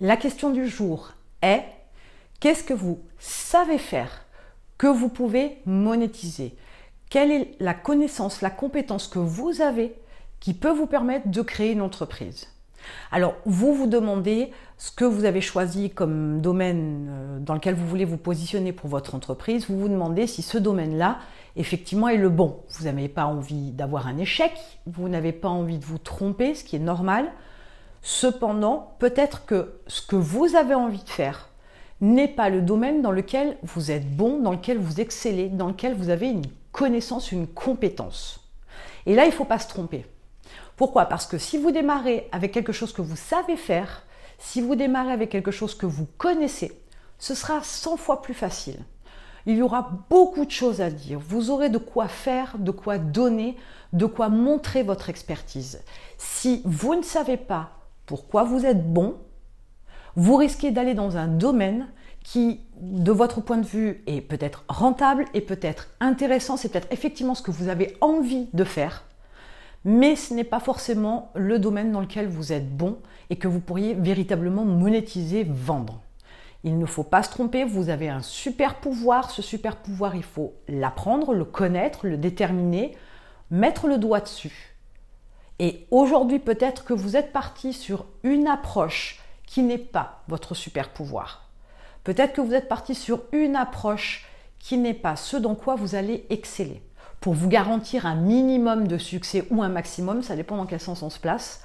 La question du jour est qu'est-ce que vous savez faire que vous pouvez monétiser Quelle est la connaissance, la compétence que vous avez qui peut vous permettre de créer une entreprise alors, vous vous demandez ce que vous avez choisi comme domaine euh, dans lequel vous voulez vous positionner pour votre entreprise. Vous vous demandez si ce domaine-là, effectivement, est le bon. Vous n'avez pas envie d'avoir un échec, vous n'avez pas envie de vous tromper, ce qui est normal. Cependant, peut-être que ce que vous avez envie de faire n'est pas le domaine dans lequel vous êtes bon, dans lequel vous excellez, dans lequel vous avez une connaissance, une compétence. Et là, il ne faut pas se tromper. Pourquoi Parce que si vous démarrez avec quelque chose que vous savez faire, si vous démarrez avec quelque chose que vous connaissez, ce sera 100 fois plus facile. Il y aura beaucoup de choses à dire. Vous aurez de quoi faire, de quoi donner, de quoi montrer votre expertise. Si vous ne savez pas pourquoi vous êtes bon, vous risquez d'aller dans un domaine qui, de votre point de vue, est peut-être rentable et peut-être intéressant, c'est peut-être effectivement ce que vous avez envie de faire, mais ce n'est pas forcément le domaine dans lequel vous êtes bon et que vous pourriez véritablement monétiser, vendre. Il ne faut pas se tromper, vous avez un super pouvoir, ce super pouvoir, il faut l'apprendre, le connaître, le déterminer, mettre le doigt dessus et aujourd'hui, peut-être que vous êtes parti sur une approche qui n'est pas votre super pouvoir. Peut-être que vous êtes parti sur une approche qui n'est pas ce dans quoi vous allez exceller. Pour vous garantir un minimum de succès ou un maximum, ça dépend dans quel sens on se place,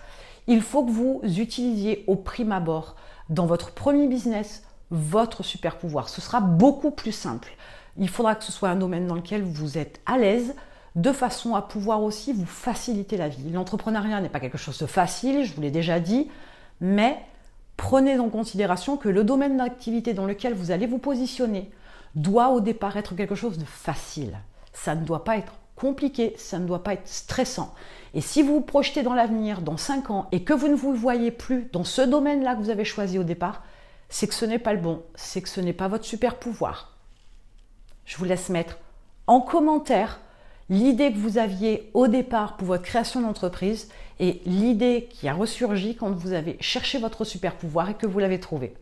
il faut que vous utilisiez au prime abord, dans votre premier business, votre super pouvoir. Ce sera beaucoup plus simple. Il faudra que ce soit un domaine dans lequel vous êtes à l'aise, de façon à pouvoir aussi vous faciliter la vie. L'entrepreneuriat n'est pas quelque chose de facile, je vous l'ai déjà dit, mais prenez en considération que le domaine d'activité dans lequel vous allez vous positionner doit au départ être quelque chose de facile. Ça ne doit pas être compliqué, ça ne doit pas être stressant. Et si vous vous projetez dans l'avenir, dans 5 ans, et que vous ne vous voyez plus dans ce domaine-là que vous avez choisi au départ, c'est que ce n'est pas le bon, c'est que ce n'est pas votre super pouvoir. Je vous laisse mettre en commentaire l'idée que vous aviez au départ pour votre création d'entreprise et l'idée qui a ressurgi quand vous avez cherché votre super pouvoir et que vous l'avez trouvé.